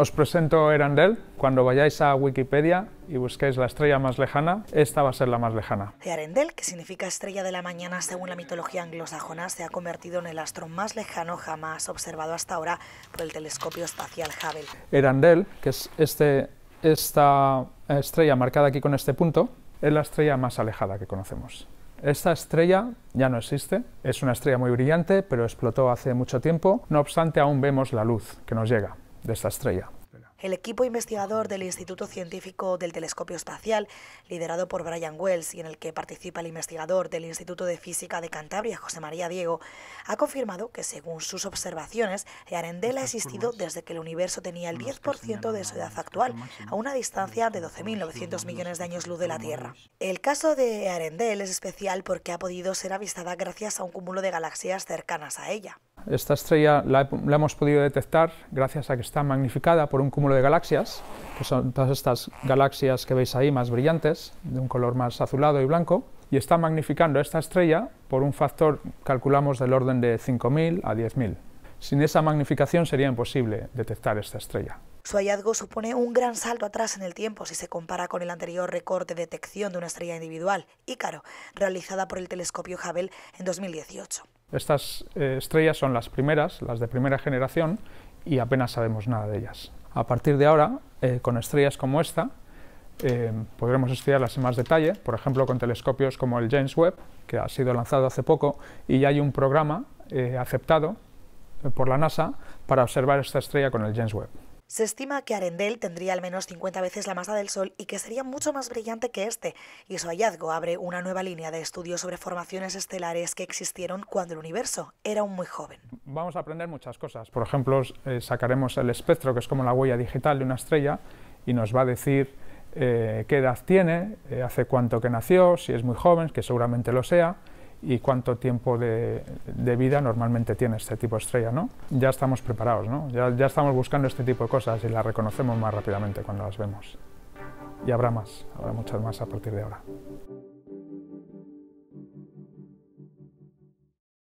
Os presento Erandel. Cuando vayáis a Wikipedia y busquéis la estrella más lejana, esta va a ser la más lejana. Earendel, que significa estrella de la mañana según la mitología anglosajona, se ha convertido en el astro más lejano jamás observado hasta ahora por el telescopio espacial Hubble. Erandel, que es este, esta estrella marcada aquí con este punto, es la estrella más alejada que conocemos. Esta estrella ya no existe, es una estrella muy brillante, pero explotó hace mucho tiempo, no obstante aún vemos la luz que nos llega de esta estrella. El equipo investigador del Instituto Científico del Telescopio Espacial, liderado por Brian Wells y en el que participa el investigador del Instituto de Física de Cantabria, José María Diego, ha confirmado que según sus observaciones, Arendel ha existido desde que el universo tenía el 10% de su edad actual, a una distancia de 12.900 millones de años luz de la Tierra. El caso de Arendel es especial porque ha podido ser avistada gracias a un cúmulo de galaxias cercanas a ella. Esta estrella la, hemos podido detectar gracias a que está magnificada por un cúmulo de galaxias, que son todas estas galaxias que veis ahí más brillantes, de un color más azulado y blanco, y está magnificando esta estrella por un factor, calculamos, del orden de 5.000 a 10.000. Sin esa magnificación sería imposible detectar esta estrella. Su hallazgo supone un gran salto atrás en el tiempo si se compara con el anterior recorte de detección de una estrella individual, Ícaro, realizada por el telescopio Hubble en 2018. Estas eh, estrellas son las primeras, las de primera generación, y apenas sabemos nada de ellas. A partir de ahora, eh, con estrellas como esta, eh, podremos estudiarlas en más detalle, por ejemplo con telescopios como el James Webb, que ha sido lanzado hace poco, y ya hay un programa aceptado por la NASA para observar esta estrella con el James Webb. Se estima que Arendel tendría al menos 50 veces la masa del Sol y que sería mucho más brillante que este, y su hallazgo abre una nueva línea de estudios sobre formaciones estelares que existieron cuando el universo era un muy joven. Vamos a aprender muchas cosas. Por ejemplo, eh, sacaremos el espectro, que es como la huella digital de una estrella, y nos va a decir eh, qué edad tiene, eh, hace cuánto que nació, si es muy joven, que seguramente lo sea, y cuánto tiempo de, vida normalmente tiene este tipo de estrella, ¿no? Ya estamos preparados, ¿no? ya estamos buscando este tipo de cosas y las reconocemos más rápidamente cuando las vemos. Y habrá más, habrá muchas más a partir de ahora.